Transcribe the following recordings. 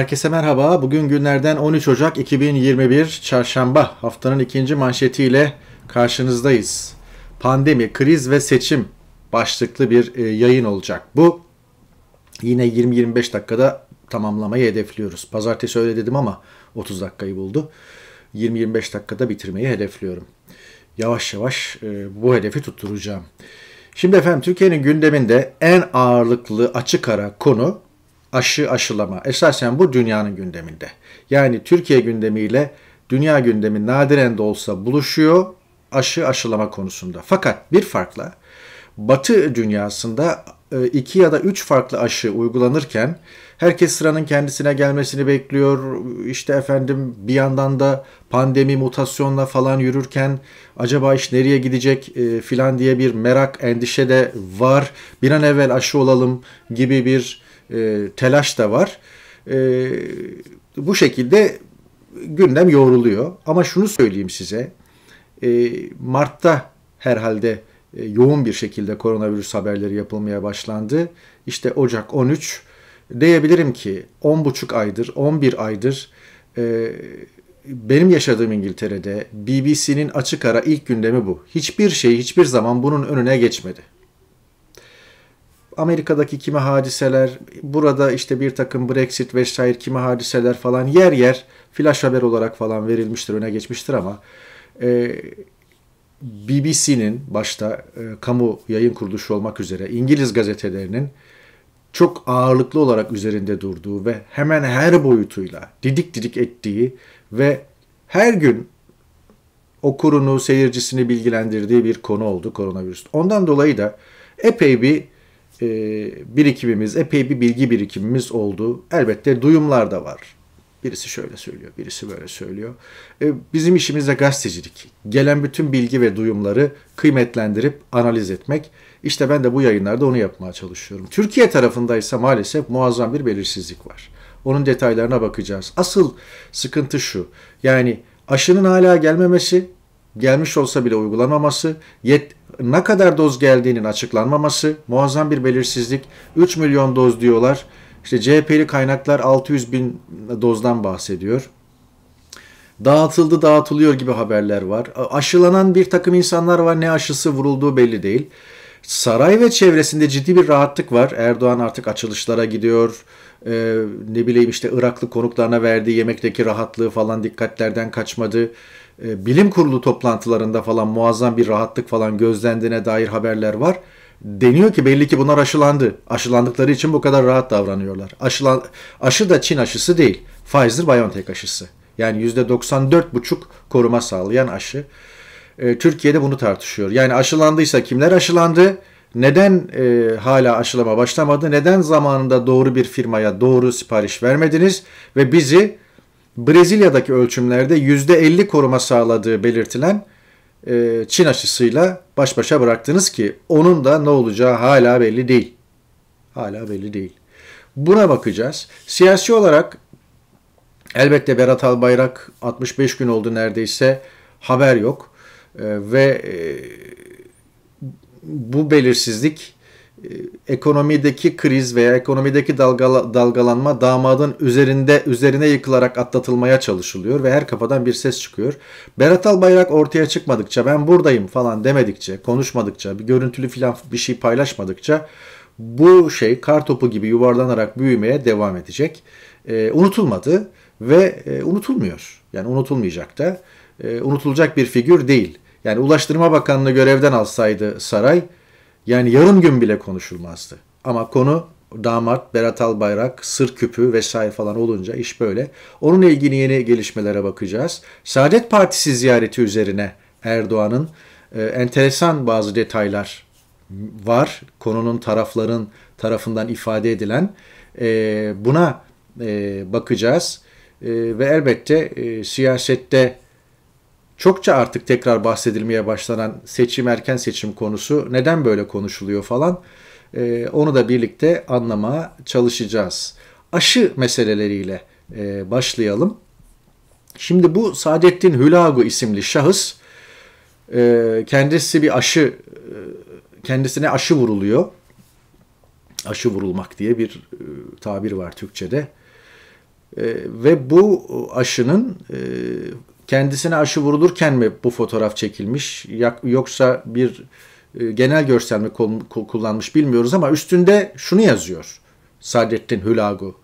Herkese merhaba. Bugün günlerden 13 Ocak 2021 Çarşamba haftanın ikinci manşetiyle karşınızdayız. Pandemi, kriz ve seçim başlıklı bir e, yayın olacak. Bu yine 20-25 dakikada tamamlamayı hedefliyoruz. Pazartesi öyle dedim ama 30 dakikayı buldu. 20-25 dakikada bitirmeyi hedefliyorum. Yavaş yavaş e, bu hedefi tutturacağım. Şimdi efendim Türkiye'nin gündeminde en ağırlıklı açık ara konu aşı aşılama esasen bu dünyanın gündeminde. Yani Türkiye gündemiyle dünya gündemi nadiren de olsa buluşuyor aşı aşılama konusunda. Fakat bir farkla Batı dünyasında e, iki ya da üç farklı aşı uygulanırken herkes sıranın kendisine gelmesini bekliyor. İşte efendim bir yandan da pandemi mutasyonla falan yürürken acaba iş nereye gidecek e, filan diye bir merak endişe de var. Bir an evvel aşı olalım gibi bir e, telaş da var. E, bu şekilde gündem yoğruluyor. Ama şunu söyleyeyim size. E, Mart'ta herhalde e, yoğun bir şekilde koronavirüs haberleri yapılmaya başlandı. İşte Ocak 13 diyebilirim ki 10,5 aydır, 11 aydır e, benim yaşadığım İngiltere'de BBC'nin açık ara ilk gündemi bu. Hiçbir şey hiçbir zaman bunun önüne geçmedi. Amerika'daki kimi hadiseler, burada işte bir takım Brexit vesaire kimi hadiseler falan yer yer flash haber olarak falan verilmiştir, öne geçmiştir ama e, BBC'nin başta e, kamu yayın kuruluşu olmak üzere İngiliz gazetelerinin çok ağırlıklı olarak üzerinde durduğu ve hemen her boyutuyla didik didik ettiği ve her gün okurunu, seyircisini bilgilendirdiği bir konu oldu koronavirüs. Ondan dolayı da epey bir e, birikimimiz, epey bir bilgi birikimimiz oldu. Elbette duyumlar da var. Birisi şöyle söylüyor, birisi böyle söylüyor. E, bizim işimiz de gazetecilik. Gelen bütün bilgi ve duyumları kıymetlendirip analiz etmek. İşte ben de bu yayınlarda onu yapmaya çalışıyorum. Türkiye tarafındaysa maalesef muazzam bir belirsizlik var. Onun detaylarına bakacağız. Asıl sıkıntı şu. Yani aşının hala gelmemesi gelmiş olsa bile uygulanmaması, yet, ne kadar doz geldiğinin açıklanmaması, muazzam bir belirsizlik, 3 milyon doz diyorlar. İşte CHP'li kaynaklar 600 bin dozdan bahsediyor. Dağıtıldı dağıtılıyor gibi haberler var. Aşılanan bir takım insanlar var ne aşısı vurulduğu belli değil. Saray ve çevresinde ciddi bir rahatlık var. Erdoğan artık açılışlara gidiyor. Ee, ne bileyim işte Iraklı konuklarına verdiği yemekteki rahatlığı falan dikkatlerden kaçmadı. E, bilim kurulu toplantılarında falan muazzam bir rahatlık falan gözlendiğine dair haberler var. Deniyor ki belli ki bunlar aşılandı. Aşılandıkları için bu kadar rahat davranıyorlar. Aşılan, aşı da Çin aşısı değil. Pfizer-BioNTech aşısı. Yani %94,5 koruma sağlayan aşı. E, Türkiye'de bunu tartışıyor. Yani aşılandıysa kimler aşılandı? Neden e, hala aşılama başlamadı? Neden zamanında doğru bir firmaya doğru sipariş vermediniz ve bizi Brezilya'daki ölçümlerde %50 koruma sağladığı belirtilen e, Çin aşısıyla baş başa bıraktınız ki onun da ne olacağı hala belli değil. Hala belli değil. Buna bakacağız. Siyasi olarak elbette Berat Albayrak 65 gün oldu neredeyse haber yok. E, ve e, bu belirsizlik e, ekonomideki kriz veya ekonomideki dalgala, dalgalanma damadın üzerinde üzerine yıkılarak atlatılmaya çalışılıyor ve her kafadan bir ses çıkıyor. Berat Albayrak ortaya çıkmadıkça ben buradayım falan demedikçe, konuşmadıkça, bir görüntülü filan bir şey paylaşmadıkça bu şey kar topu gibi yuvarlanarak büyümeye devam edecek. E, unutulmadı ve e, unutulmuyor. Yani unutulmayacak da. E, unutulacak bir figür değil. Yani Ulaştırma Bakanlığı görevden alsaydı saray yani yarım gün bile konuşulmazdı. Ama konu damat, Berat Albayrak, sır küpü vesaire falan olunca iş böyle. Onunla ilgili yeni gelişmelere bakacağız. Saadet Partisi ziyareti üzerine Erdoğan'ın e, enteresan bazı detaylar var. Konunun tarafların tarafından ifade edilen e, buna e, bakacağız. E, ve elbette e, siyasette çokça artık tekrar bahsedilmeye başlanan seçim erken seçim konusu neden böyle konuşuluyor falan e, onu da birlikte anlamaya çalışacağız. Aşı meseleleriyle e, başlayalım. Şimdi bu Saadettin Hülagu isimli şahıs e, kendisi bir aşı e, kendisine aşı vuruluyor. Aşı vurulmak diye bir e, tabir var Türkçe'de. E, ve bu aşının e, kendisine aşı vurulurken mi bu fotoğraf çekilmiş yoksa bir e, genel görsel mi kullanmış bilmiyoruz ama üstünde şunu yazıyor Saadettin Hülagu.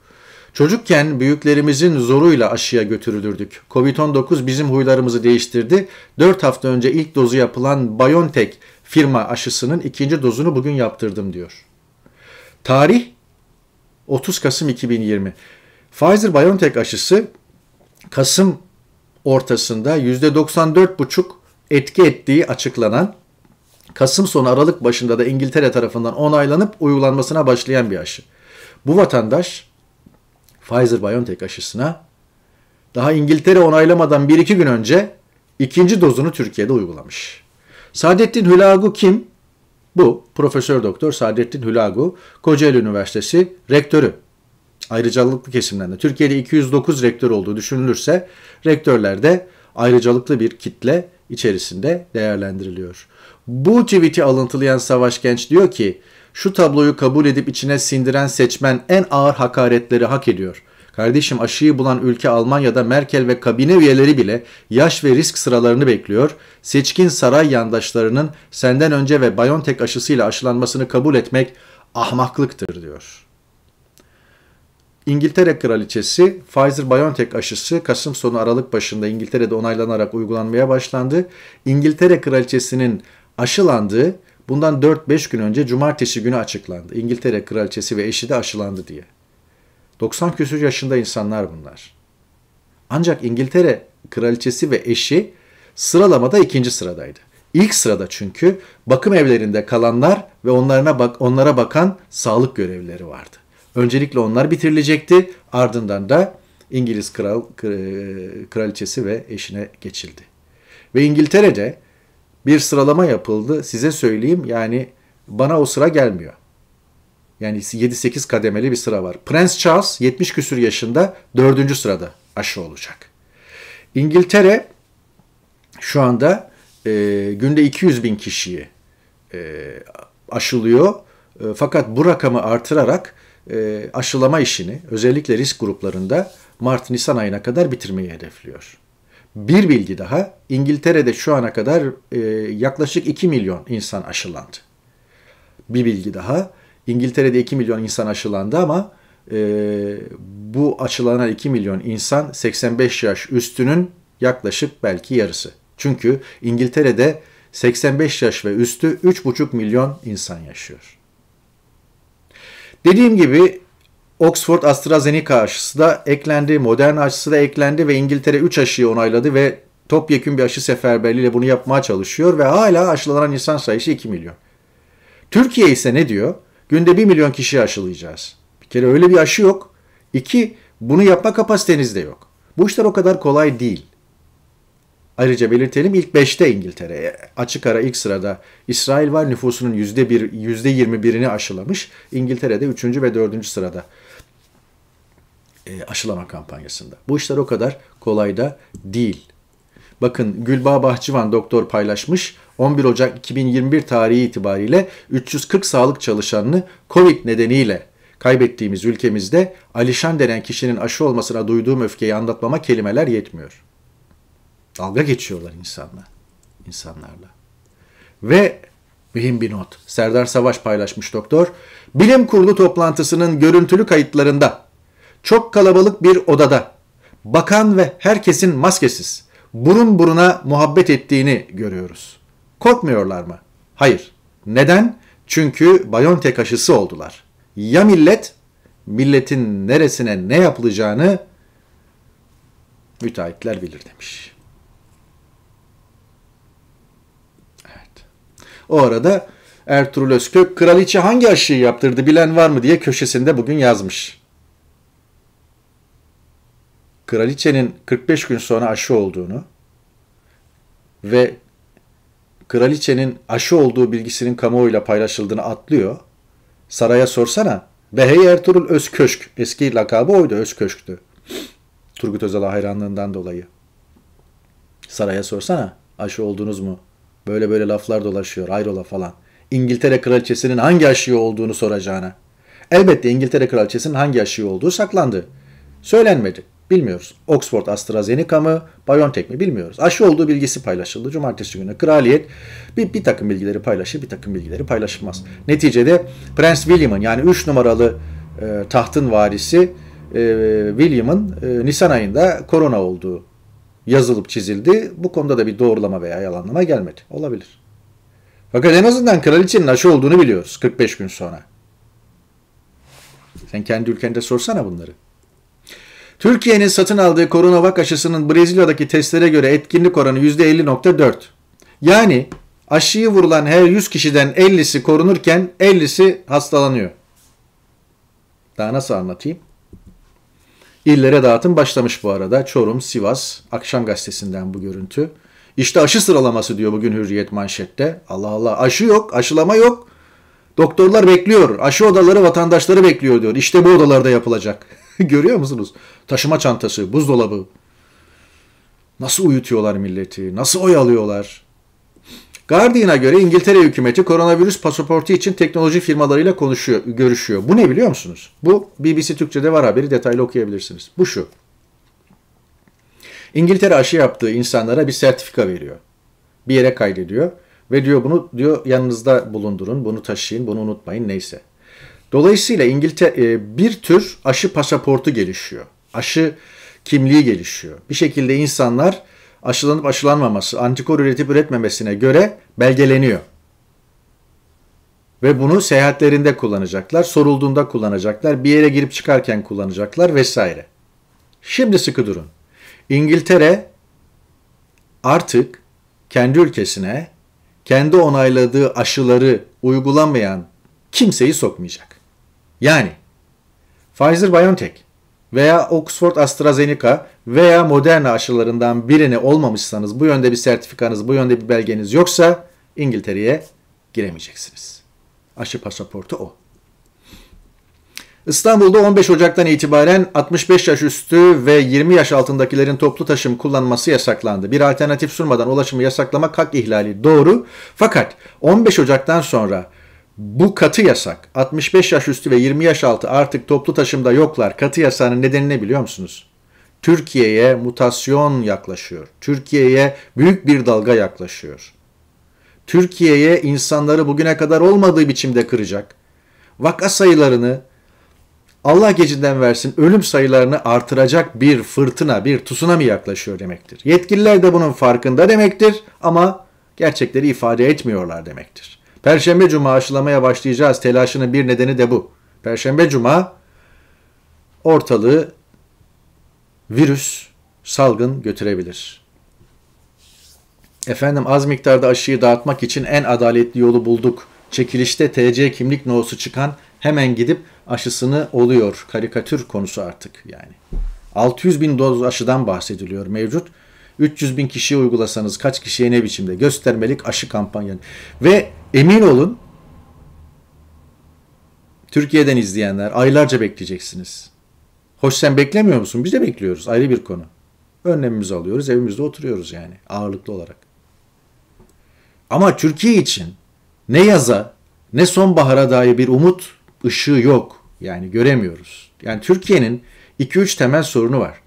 Çocukken büyüklerimizin zoruyla aşıya götürülürdük. Covid-19 bizim huylarımızı değiştirdi. 4 hafta önce ilk dozu yapılan BioNTech firma aşısının ikinci dozunu bugün yaptırdım diyor. Tarih 30 Kasım 2020. Pfizer BioNTech aşısı Kasım ortasında %94,5 etki ettiği açıklanan Kasım sonu Aralık başında da İngiltere tarafından onaylanıp uygulanmasına başlayan bir aşı. Bu vatandaş Pfizer-BioNTech aşısına daha İngiltere onaylamadan 1-2 gün önce ikinci dozunu Türkiye'de uygulamış. Saadettin Hülagu kim? Bu Profesör Doktor Saadettin Hülagu Kocaeli Üniversitesi rektörü ayrıcalıklı kesimlerinde Türkiye'de 209 rektör olduğu düşünülürse rektörler de ayrıcalıklı bir kitle içerisinde değerlendiriliyor. Bu tweet'i alıntılayan Savaş Genç diyor ki şu tabloyu kabul edip içine sindiren seçmen en ağır hakaretleri hak ediyor. Kardeşim aşıyı bulan ülke Almanya'da Merkel ve kabine üyeleri bile yaş ve risk sıralarını bekliyor. Seçkin saray yandaşlarının senden önce ve BioNTech aşısıyla aşılanmasını kabul etmek ahmaklıktır diyor. İngiltere Kraliçesi Pfizer-BioNTech aşısı Kasım sonu Aralık başında İngiltere'de onaylanarak uygulanmaya başlandı. İngiltere Kraliçesi'nin aşılandığı bundan 4-5 gün önce cumartesi günü açıklandı. İngiltere Kraliçesi ve eşi de aşılandı diye. 90 küsur yaşında insanlar bunlar. Ancak İngiltere Kraliçesi ve eşi sıralamada ikinci sıradaydı. İlk sırada çünkü bakım evlerinde kalanlar ve onlarına bak onlara bakan sağlık görevlileri vardı. Öncelikle onlar bitirilecekti. Ardından da İngiliz kral, e, kraliçesi ve eşine geçildi. Ve İngiltere'de bir sıralama yapıldı. Size söyleyeyim yani bana o sıra gelmiyor. Yani 7-8 kademeli bir sıra var. Prens Charles 70 küsür yaşında 4. sırada aşı olacak. İngiltere şu anda e, günde 200 bin kişiyi e, aşılıyor. E, fakat bu rakamı artırarak e, aşılama işini özellikle risk gruplarında Mart-Nisan ayına kadar bitirmeyi hedefliyor. Bir bilgi daha, İngiltere'de şu ana kadar e, yaklaşık 2 milyon insan aşılandı. Bir bilgi daha, İngiltere'de 2 milyon insan aşılandı ama e, bu aşılanan 2 milyon insan 85 yaş üstünün yaklaşık belki yarısı. Çünkü İngiltere'de 85 yaş ve üstü 3,5 milyon insan yaşıyor. Dediğim gibi Oxford AstraZeneca aşısı da eklendi, Moderna aşısı da eklendi ve İngiltere 3 aşıyı onayladı ve topyekun bir aşı seferberliğiyle bunu yapmaya çalışıyor ve hala aşılanan insan sayısı 2 milyon. Türkiye ise ne diyor? Günde 1 milyon kişi aşılayacağız. Bir kere öyle bir aşı yok. İki, bunu yapma kapasiteniz de yok. Bu işler o kadar kolay değil. Ayrıca belirtelim ilk 5'te İngiltere. Açık ara ilk sırada İsrail var nüfusunun %1, %21'ini aşılamış. İngiltere'de 3. ve 4. sırada e, aşılama kampanyasında. Bu işler o kadar kolay da değil. Bakın Gülbağ Bahçıvan doktor paylaşmış. 11 Ocak 2021 tarihi itibariyle 340 sağlık çalışanını Covid nedeniyle kaybettiğimiz ülkemizde Alişan denen kişinin aşı olmasına duyduğum öfkeyi anlatmama kelimeler yetmiyor. Dalga geçiyorlar insanla, insanlarla. Ve mühim bir not. Serdar Savaş paylaşmış doktor. Bilim kurulu toplantısının görüntülü kayıtlarında çok kalabalık bir odada bakan ve herkesin maskesiz burun buruna muhabbet ettiğini görüyoruz. Korkmuyorlar mı? Hayır. Neden? Çünkü Biontech aşısı oldular. Ya millet? Milletin neresine ne yapılacağını müteahhitler bilir demiş. O arada Ertuğrul Özkök kraliçe hangi aşıyı yaptırdı bilen var mı diye köşesinde bugün yazmış. Kraliçenin 45 gün sonra aşı olduğunu ve kraliçenin aşı olduğu bilgisinin kamuoyuyla paylaşıldığını atlıyor. Saraya sorsana. Ve hey Ertuğrul Özköşk. Eski lakabı oydu Özköşk'tü. Turgut Özal'a hayranlığından dolayı. Saraya sorsana aşı oldunuz mu Böyle böyle laflar dolaşıyor ayrola falan. İngiltere kraliçesinin hangi aşığı olduğunu soracağına. Elbette İngiltere kraliçesinin hangi aşığı olduğu saklandı. Söylenmedi. Bilmiyoruz. Oxford AstraZeneca mı, BioNTech mi bilmiyoruz. Aşı olduğu bilgisi paylaşıldı. Cumartesi günü kraliyet bir, bir takım bilgileri paylaşır, bir takım bilgileri paylaşılmaz. Neticede Prens William'ın yani 3 numaralı e, tahtın varisi e, William'ın e, Nisan ayında korona olduğu yazılıp çizildi. Bu konuda da bir doğrulama veya yalanlama gelmedi. Olabilir. Fakat en azından kraliçenin aşı olduğunu biliyoruz 45 gün sonra. Sen kendi ülkende sorsana bunları. Türkiye'nin satın aldığı koronavak aşısının Brezilya'daki testlere göre etkinlik oranı %50.4. Yani aşıyı vurulan her 100 kişiden 50'si korunurken 50'si hastalanıyor. Daha nasıl anlatayım? illere dağıtım başlamış bu arada. Çorum, Sivas, Akşam Gazetesi'nden bu görüntü. İşte aşı sıralaması diyor bugün Hürriyet manşette. Allah Allah aşı yok, aşılama yok. Doktorlar bekliyor. Aşı odaları vatandaşları bekliyor diyor. İşte bu odalarda yapılacak. Görüyor musunuz? Taşıma çantası, buzdolabı. Nasıl uyutuyorlar milleti? Nasıl oyalıyorlar? Guardian'a göre İngiltere hükümeti koronavirüs pasaportu için teknoloji firmalarıyla konuşuyor, görüşüyor. Bu ne biliyor musunuz? Bu BBC Türkçe'de var haberi detaylı okuyabilirsiniz. Bu şu. İngiltere aşı yaptığı insanlara bir sertifika veriyor. Bir yere kaydediyor ve diyor bunu diyor yanınızda bulundurun, bunu taşıyın, bunu unutmayın neyse. Dolayısıyla İngiltere e, bir tür aşı pasaportu gelişiyor. Aşı kimliği gelişiyor. Bir şekilde insanlar aşılanıp aşılanmaması, antikor üretip üretmemesine göre belgeleniyor. Ve bunu seyahatlerinde kullanacaklar, sorulduğunda kullanacaklar, bir yere girip çıkarken kullanacaklar vesaire. Şimdi sıkı durun. İngiltere artık kendi ülkesine kendi onayladığı aşıları uygulamayan kimseyi sokmayacak. Yani Pfizer BioNTech veya Oxford AstraZeneca veya Moderna aşılarından birini olmamışsanız, bu yönde bir sertifikanız, bu yönde bir belgeniz yoksa İngiltere'ye giremeyeceksiniz. Aşı pasaportu o. İstanbul'da 15 Ocak'tan itibaren 65 yaş üstü ve 20 yaş altındakilerin toplu taşım kullanması yasaklandı. Bir alternatif sunmadan ulaşımı yasaklamak hak ihlali doğru. Fakat 15 Ocak'tan sonra bu katı yasak. 65 yaş üstü ve 20 yaş altı artık toplu taşımda yoklar. Katı yasanın nedeni ne biliyor musunuz? Türkiye'ye mutasyon yaklaşıyor. Türkiye'ye büyük bir dalga yaklaşıyor. Türkiye'ye insanları bugüne kadar olmadığı biçimde kıracak. Vaka sayılarını Allah gecinden versin ölüm sayılarını artıracak bir fırtına, bir tsunami yaklaşıyor demektir. Yetkililer de bunun farkında demektir ama gerçekleri ifade etmiyorlar demektir. Perşembe cuma aşılamaya başlayacağız telaşının bir nedeni de bu. Perşembe cuma ortalığı virüs, salgın götürebilir. Efendim az miktarda aşıyı dağıtmak için en adaletli yolu bulduk. Çekilişte TC kimlik no'su çıkan hemen gidip aşısını oluyor. Karikatür konusu artık yani. 600 bin doz aşıdan bahsediliyor mevcut. 300 bin kişiye uygulasanız kaç kişiye ne biçimde göstermelik aşı kampanyası. Ve Emin olun Türkiye'den izleyenler aylarca bekleyeceksiniz. Hoş sen beklemiyor musun? Biz de bekliyoruz. Ayrı bir konu. Önlemimizi alıyoruz. Evimizde oturuyoruz yani ağırlıklı olarak. Ama Türkiye için ne yaza ne sonbahara dair bir umut ışığı yok. Yani göremiyoruz. Yani Türkiye'nin 2-3 temel sorunu var.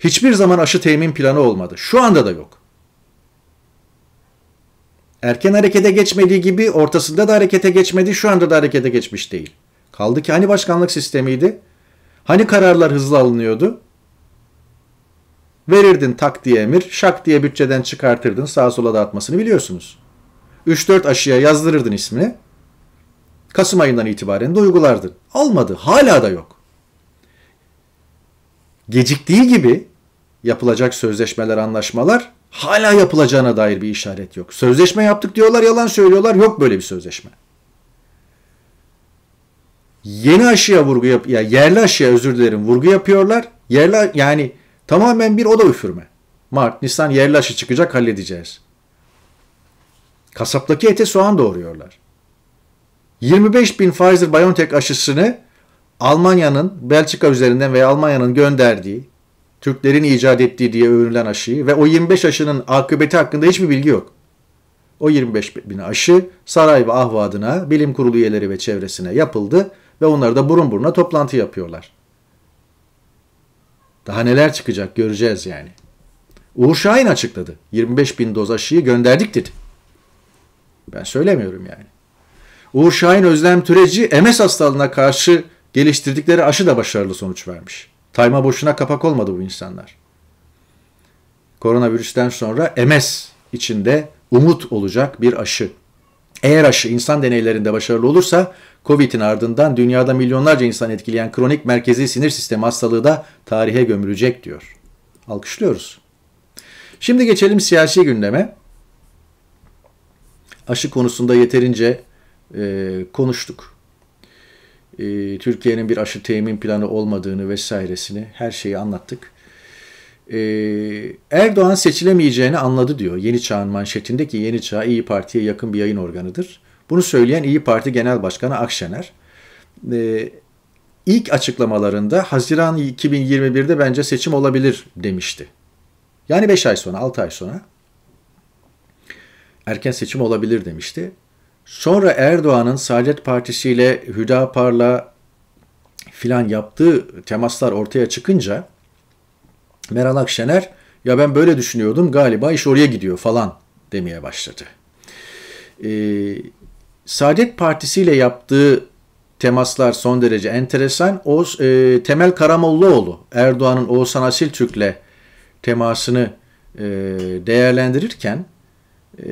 Hiçbir zaman aşı temin planı olmadı. Şu anda da yok. Erken harekete geçmediği gibi ortasında da harekete geçmedi, şu anda da harekete geçmiş değil. Kaldı ki hani başkanlık sistemiydi? Hani kararlar hızlı alınıyordu? Verirdin tak diye emir, şak diye bütçeden çıkartırdın, sağa sola dağıtmasını biliyorsunuz. 3-4 aşıya yazdırırdın ismini. Kasım ayından itibaren de uygulardın. Almadı, hala da yok. Geciktiği gibi yapılacak sözleşmeler, anlaşmalar hala yapılacağına dair bir işaret yok. Sözleşme yaptık diyorlar, yalan söylüyorlar. Yok böyle bir sözleşme. Yeni aşıya vurgu yap ya yerli aşıya özür dilerim vurgu yapıyorlar. Yerli yani tamamen bir oda üfürme. Mart, Nisan yerli aşı çıkacak halledeceğiz. Kasaptaki ete soğan doğuruyorlar. 25 bin Pfizer-BioNTech aşısını Almanya'nın Belçika üzerinden veya Almanya'nın gönderdiği Türklerin icat ettiği diye övünülen aşıyı ve o 25 aşının akıbeti hakkında hiçbir bilgi yok. O 25 bin aşı saray ve ahvadına, bilim kurulu üyeleri ve çevresine yapıldı ve onlar da burun buruna toplantı yapıyorlar. Daha neler çıkacak göreceğiz yani. Uğur Şahin açıkladı. 25 bin doz aşıyı gönderdik dedi. Ben söylemiyorum yani. Uğur Şahin Özlem Türeci MS hastalığına karşı geliştirdikleri aşı da başarılı sonuç vermiş. Tayma boşuna kapak olmadı bu insanlar. Koronavirüsten sonra MS içinde umut olacak bir aşı. Eğer aşı insan deneylerinde başarılı olursa Covid'in ardından dünyada milyonlarca insan etkileyen kronik merkezi sinir sistemi hastalığı da tarihe gömülecek diyor. Alkışlıyoruz. Şimdi geçelim siyasi gündeme. Aşı konusunda yeterince e, konuştuk e, Türkiye'nin bir aşı temin planı olmadığını vesairesini her şeyi anlattık. E, Erdoğan seçilemeyeceğini anladı diyor Yeni Çağ'ın manşetindeki Yeni Çağ İyi Parti'ye yakın bir yayın organıdır. Bunu söyleyen İyi Parti Genel Başkanı Akşener e, ilk açıklamalarında Haziran 2021'de bence seçim olabilir demişti. Yani 5 ay sonra 6 ay sonra erken seçim olabilir demişti. Sonra Erdoğan'ın Saadet Partisi ile Hüdapar'la filan yaptığı temaslar ortaya çıkınca Meral Akşener ya ben böyle düşünüyordum galiba iş oraya gidiyor falan demeye başladı. Ee, Saadet Partisi ile yaptığı temaslar son derece enteresan. O e, Temel Karamollaoğlu Erdoğan'ın Oğuzhan Asil Türk'le temasını e, değerlendirirken e,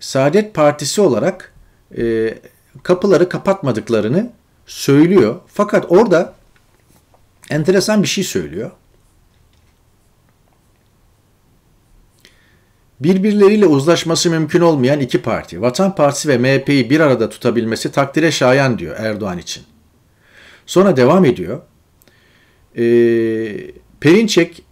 Saadet Partisi olarak e, kapıları kapatmadıklarını söylüyor. Fakat orada enteresan bir şey söylüyor. Birbirleriyle uzlaşması mümkün olmayan iki parti, Vatan Partisi ve MHP'yi bir arada tutabilmesi takdire şayan diyor Erdoğan için. Sonra devam ediyor. Ee, Perinçek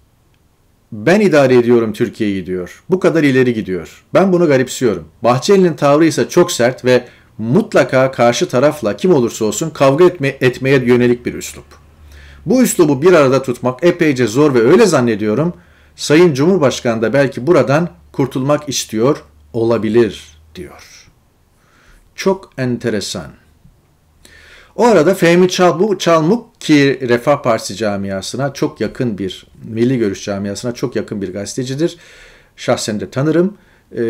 ben idare ediyorum Türkiye'yi diyor. Bu kadar ileri gidiyor. Ben bunu garipsiyorum. Bahçeli'nin tavrı ise çok sert ve mutlaka karşı tarafla kim olursa olsun kavga etme, etmeye yönelik bir üslup. Bu üslubu bir arada tutmak epeyce zor ve öyle zannediyorum Sayın Cumhurbaşkanı da belki buradan kurtulmak istiyor olabilir diyor. Çok enteresan. O arada Fehmi Çalmuk, Çalmuk ki Refah Partisi camiasına çok yakın bir, Milli Görüş camiasına çok yakın bir gazetecidir. Şahsen de tanırım. Ee,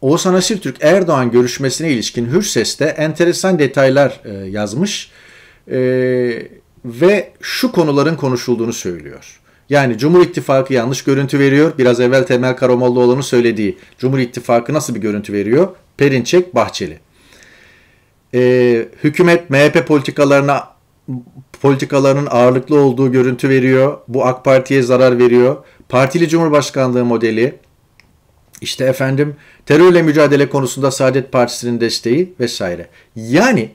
Oğuzhan Asiltürk Erdoğan görüşmesine ilişkin Hürses'te enteresan detaylar e, yazmış e, ve şu konuların konuşulduğunu söylüyor. Yani Cumhur İttifakı yanlış görüntü veriyor. Biraz evvel Temel Karamollaoğlu'nun söylediği Cumhur İttifakı nasıl bir görüntü veriyor? Perinçek Bahçeli e, hükümet MHP politikalarına politikalarının ağırlıklı olduğu görüntü veriyor. Bu AK Parti'ye zarar veriyor. Partili Cumhurbaşkanlığı modeli işte efendim terörle mücadele konusunda Saadet Partisi'nin desteği vesaire. Yani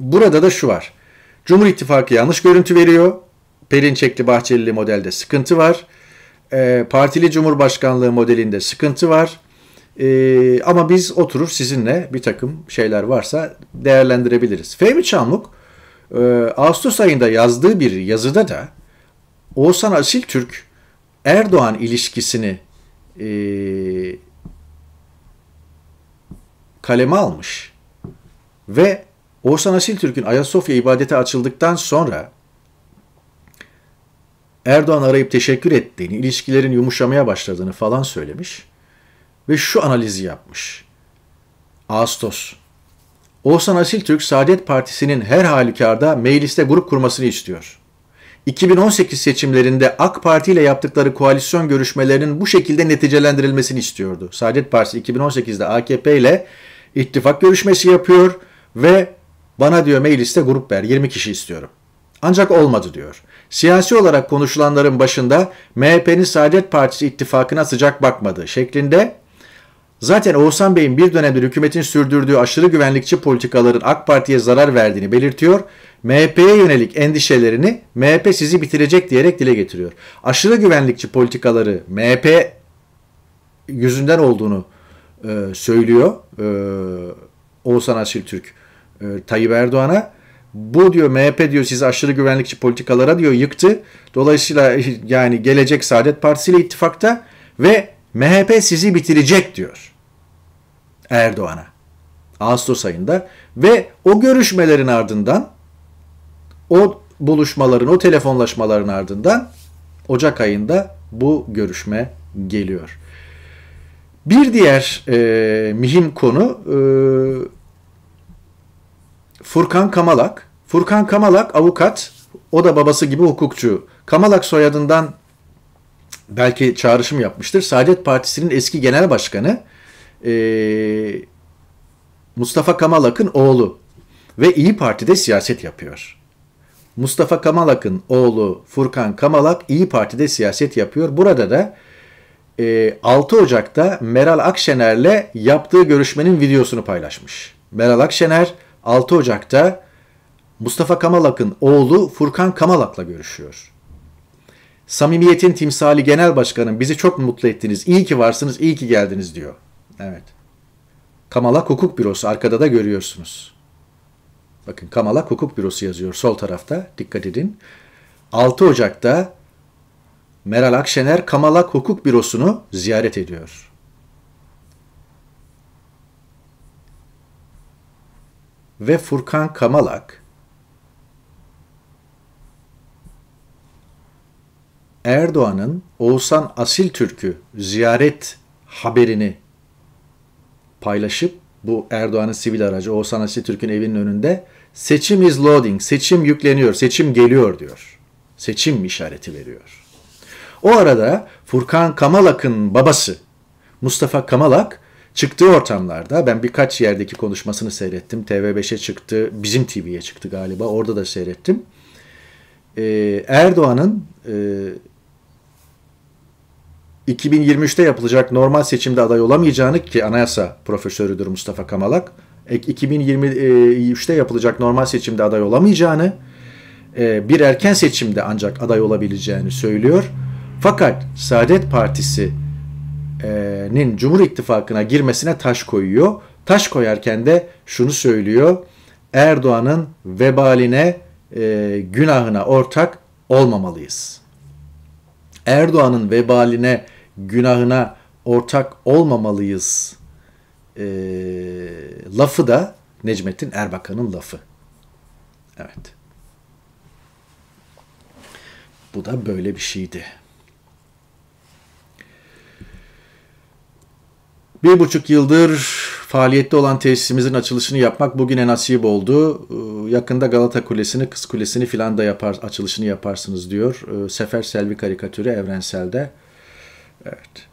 burada da şu var. Cumhur İttifakı yanlış görüntü veriyor. Perinçekli Çekli Bahçeli modelde sıkıntı var. E, partili Cumhurbaşkanlığı modelinde sıkıntı var. Ee, ama biz oturur, sizinle bir takım şeyler varsa değerlendirebiliriz. Fehmi Çamuk e, Ağustos ayında yazdığı bir yazıda da Oğuzhan Asiltürk Erdoğan ilişkisini e, kaleme almış ve Oğuzhan Asiltürk'ün Ayasofya ibadete açıldıktan sonra Erdoğan arayıp teşekkür ettiğini, ilişkilerin yumuşamaya başladığını falan söylemiş ve şu analizi yapmış. Ağustos. Oğuzhan Türk, Saadet Partisi'nin her halükarda mecliste grup kurmasını istiyor. 2018 seçimlerinde AK Parti ile yaptıkları koalisyon görüşmelerinin bu şekilde neticelendirilmesini istiyordu. Saadet Partisi 2018'de AKP ile ittifak görüşmesi yapıyor ve bana diyor mecliste grup ver 20 kişi istiyorum. Ancak olmadı diyor. Siyasi olarak konuşulanların başında MHP'nin Saadet Partisi ittifakına sıcak bakmadı şeklinde Zaten Oğuzhan Bey'in bir dönemdir hükümetin sürdürdüğü aşırı güvenlikçi politikaların AK Parti'ye zarar verdiğini belirtiyor. MHP'ye yönelik endişelerini MHP sizi bitirecek diyerek dile getiriyor. Aşırı güvenlikçi politikaları MHP yüzünden olduğunu e, söylüyor e, Oğuzhan Türk e, Tayyip Erdoğan'a. Bu diyor MHP diyor sizi aşırı güvenlikçi politikalara diyor yıktı. Dolayısıyla yani gelecek Saadet Partisi ile ittifakta ve MHP sizi bitirecek diyor Erdoğan'a. Ağustos ayında ve o görüşmelerin ardından o buluşmaların, o telefonlaşmaların ardından Ocak ayında bu görüşme geliyor. Bir diğer e, mühim konu e, Furkan Kamalak. Furkan Kamalak avukat, o da babası gibi hukukçu. Kamalak soyadından belki çağrışım yapmıştır. Saadet Partisi'nin eski genel başkanı e, Mustafa Kamal Akın oğlu ve İyi Parti'de siyaset yapıyor. Mustafa Kamal Akın oğlu Furkan Kamalak İyi Parti'de siyaset yapıyor. Burada da e, 6 Ocak'ta Meral Akşener'le yaptığı görüşmenin videosunu paylaşmış. Meral Akşener 6 Ocak'ta Mustafa Kamalak'ın oğlu Furkan Kamalak'la görüşüyor. Samimiyetin timsali genel başkanım bizi çok mutlu ettiniz. İyi ki varsınız, iyi ki geldiniz diyor. Evet. Kamalak Hukuk Bürosu arkada da görüyorsunuz. Bakın Kamalak Hukuk Bürosu yazıyor sol tarafta. Dikkat edin. 6 Ocak'ta Meral Akşener Kamalak Hukuk Bürosu'nu ziyaret ediyor. Ve Furkan Kamalak Erdoğan'ın Oğuzhan Asil Türk'ü ziyaret haberini paylaşıp bu Erdoğan'ın sivil aracı Oğuzhan Asil Türk'ün evinin önünde seçim is loading, seçim yükleniyor, seçim geliyor diyor. Seçim işareti veriyor. O arada Furkan Kamalak'ın babası Mustafa Kamalak çıktığı ortamlarda ben birkaç yerdeki konuşmasını seyrettim. TV5'e çıktı, bizim TV'ye çıktı galiba orada da seyrettim. Ee, Erdoğan'ın e, 2023'te yapılacak normal seçimde aday olamayacağını ki anayasa profesörüdür Mustafa Kamalak. 2023'te e, yapılacak normal seçimde aday olamayacağını, e, bir erken seçimde ancak aday olabileceğini söylüyor. Fakat Saadet Partisi'nin Cumhur İttifakı'na girmesine taş koyuyor. Taş koyarken de şunu söylüyor. Erdoğan'ın vebaline, e, günahına ortak olmamalıyız. Erdoğan'ın vebaline günahına ortak olmamalıyız e, lafı da Necmettin Erbakan'ın lafı. Evet. Bu da böyle bir şeydi. Bir buçuk yıldır faaliyette olan tesisimizin açılışını yapmak bugüne nasip oldu. E, yakında Galata Kulesi'ni, Kız Kulesi'ni filan da yapar, açılışını yaparsınız diyor. E, Sefer Selvi karikatürü Evrensel'de. Evet.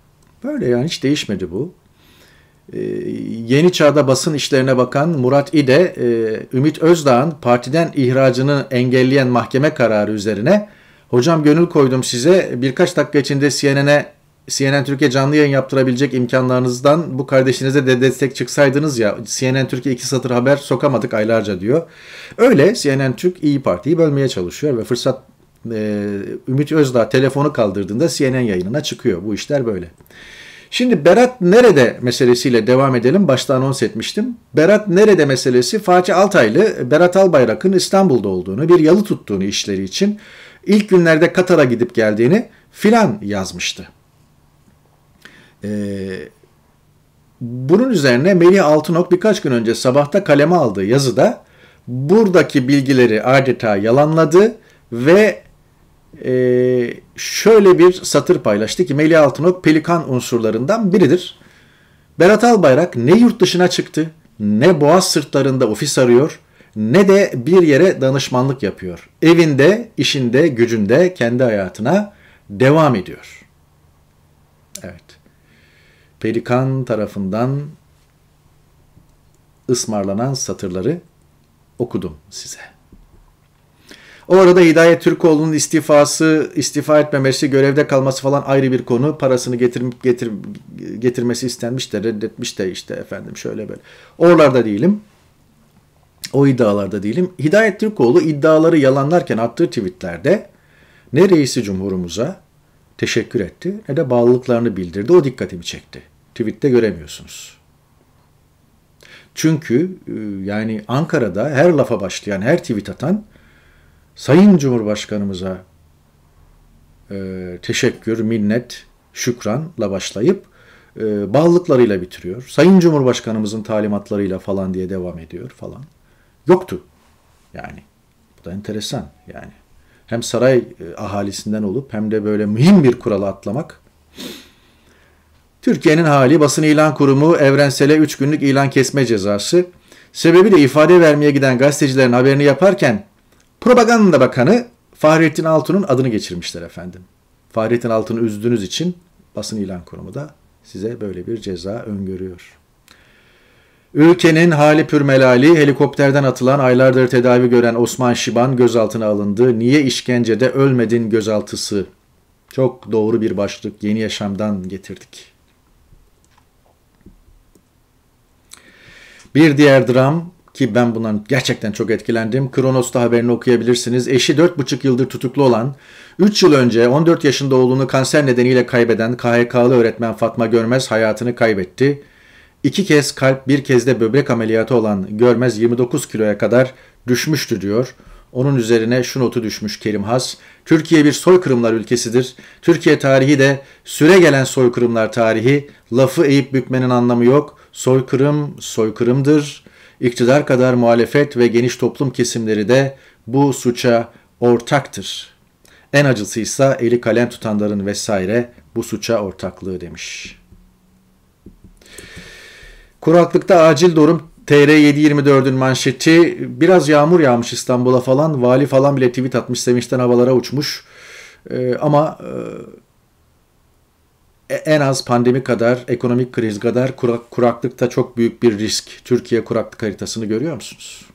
Böyle yani hiç değişmedi bu. Ee, yeni Çağ'da basın işlerine bakan Murat İde, e, Ümit Özdağ'ın partiden ihracını engelleyen mahkeme kararı üzerine Hocam gönül koydum size birkaç dakika içinde CNN'e CNN Türkiye canlı yayın yaptırabilecek imkanlarınızdan bu kardeşinize de destek çıksaydınız ya CNN Türkiye iki satır haber sokamadık aylarca diyor. Öyle CNN Türk İyi Parti'yi bölmeye çalışıyor ve fırsat ee, Ümit Özdağ telefonu kaldırdığında CNN yayınına çıkıyor. Bu işler böyle. Şimdi Berat Nerede meselesiyle devam edelim. Başta anons etmiştim. Berat Nerede meselesi Fatih Altaylı, Berat Albayrak'ın İstanbul'da olduğunu, bir yalı tuttuğunu işleri için ilk günlerde Katar'a gidip geldiğini filan yazmıştı. Ee, bunun üzerine Melih Altınok birkaç gün önce sabahta kaleme aldığı yazıda buradaki bilgileri adeta yalanladı ve e, şöyle bir satır paylaştı ki Melih Altınok pelikan unsurlarından biridir. Berat Albayrak ne yurt dışına çıktı, ne Boğaz sırtlarında ofis arıyor, ne de bir yere danışmanlık yapıyor. Evinde, işinde, gücünde, kendi hayatına devam ediyor. Evet. Pelikan tarafından ısmarlanan satırları okudum size. O arada Hidayet Türkoğlu'nun istifası, istifa etmemesi, görevde kalması falan ayrı bir konu. Parasını getir, getir, getirmesi istenmiş de reddetmiş de işte efendim şöyle böyle. Oralarda değilim. O iddialarda değilim. Hidayet Türkoğlu iddiaları yalanlarken attığı tweetlerde ne reisi cumhurumuza teşekkür etti ne de bağlılıklarını bildirdi. O dikkatimi çekti. Tweette göremiyorsunuz. Çünkü e, yani Ankara'da her lafa başlayan, her tweet atan Sayın Cumhurbaşkanımıza e, teşekkür, minnet, şükranla başlayıp e, bağlılıklarıyla bitiriyor. Sayın Cumhurbaşkanımızın talimatlarıyla falan diye devam ediyor falan. Yoktu. Yani bu da enteresan yani. Hem saray e, ahalisinden olup hem de böyle mühim bir kuralı atlamak. Türkiye'nin hali basın ilan kurumu evrensele 3 günlük ilan kesme cezası. Sebebi de ifade vermeye giden gazetecilerin haberini yaparken Propaganda Bakanı Fahrettin Altun'un adını geçirmişler efendim. Fahrettin Altun'u üzdüğünüz için basın ilan kurumu da size böyle bir ceza öngörüyor. Ülkenin hali pürmelali, helikopterden atılan aylardır tedavi gören Osman Şiban gözaltına alındı. Niye işkencede ölmedin gözaltısı? Çok doğru bir başlık yeni yaşamdan getirdik. Bir diğer dram ki ben bundan gerçekten çok etkilendim. Kronos'ta haberini okuyabilirsiniz. Eşi 4,5 yıldır tutuklu olan, 3 yıl önce 14 yaşında oğlunu kanser nedeniyle kaybeden KHK'lı öğretmen Fatma Görmez hayatını kaybetti. İki kez kalp, bir kez de böbrek ameliyatı olan Görmez 29 kiloya kadar düşmüştü diyor. Onun üzerine şu notu düşmüş Kerim Has. Türkiye bir soykırımlar ülkesidir. Türkiye tarihi de süre gelen soykırımlar tarihi. Lafı eğip bükmenin anlamı yok. Soykırım soykırımdır iktidar kadar muhalefet ve geniş toplum kesimleri de bu suça ortaktır. En acısı ise eli kalem tutanların vesaire bu suça ortaklığı demiş. Kuraklıkta acil durum TR 724'ün manşeti biraz yağmur yağmış İstanbul'a falan vali falan bile tweet atmış sevinçten havalara uçmuş. Ee, ama e, e, en az pandemi kadar, ekonomik kriz kadar kurak, kuraklıkta çok büyük bir risk. Türkiye kuraklık haritasını görüyor musunuz?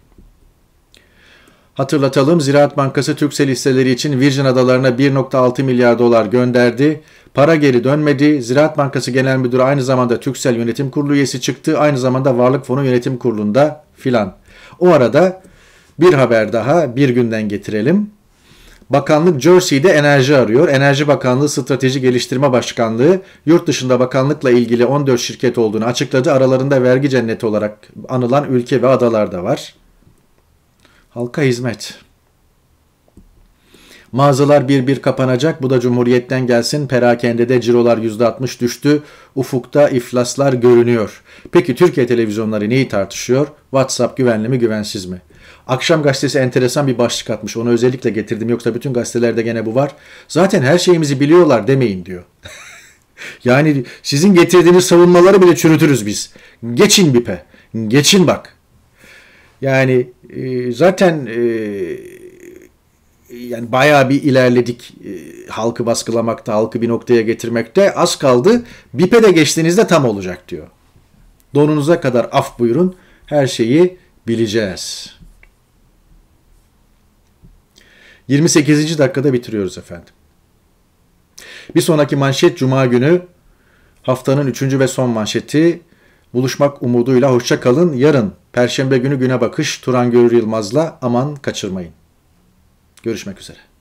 Hatırlatalım Ziraat Bankası Türksel hisseleri için Virgin Adalarına 1.6 milyar dolar gönderdi. Para geri dönmedi. Ziraat Bankası Genel Müdürü aynı zamanda Türksel Yönetim Kurulu üyesi çıktı. Aynı zamanda Varlık Fonu Yönetim Kurulu'nda filan. O arada bir haber daha bir günden getirelim. Bakanlık Jersey'de enerji arıyor. Enerji Bakanlığı Strateji Geliştirme Başkanlığı yurt dışında bakanlıkla ilgili 14 şirket olduğunu açıkladı. Aralarında vergi cenneti olarak anılan ülke ve adalar da var. Halka hizmet. Mağazalar bir bir kapanacak. Bu da Cumhuriyet'ten gelsin. Perakendede cirolar %60 düştü. Ufukta iflaslar görünüyor. Peki Türkiye televizyonları neyi tartışıyor? WhatsApp güvenli mi güvensiz mi? Akşam gazetesi enteresan bir başlık atmış. Onu özellikle getirdim. Yoksa bütün gazetelerde gene bu var. Zaten her şeyimizi biliyorlar demeyin diyor. yani sizin getirdiğiniz savunmaları bile çürütürüz biz. Geçin bipe. Geçin bak. Yani e, zaten e, yani bayağı bir ilerledik e, halkı baskılamakta, halkı bir noktaya getirmekte. Az kaldı. BİP'e de geçtiğinizde tam olacak diyor. Donunuza kadar af buyurun. Her şeyi bileceğiz. 28. dakikada bitiriyoruz efendim. Bir sonraki manşet Cuma günü haftanın 3. ve son manşeti buluşmak umuduyla hoşça kalın. Yarın Perşembe günü güne bakış Turan Görür Yılmaz'la aman kaçırmayın. Görüşmek üzere.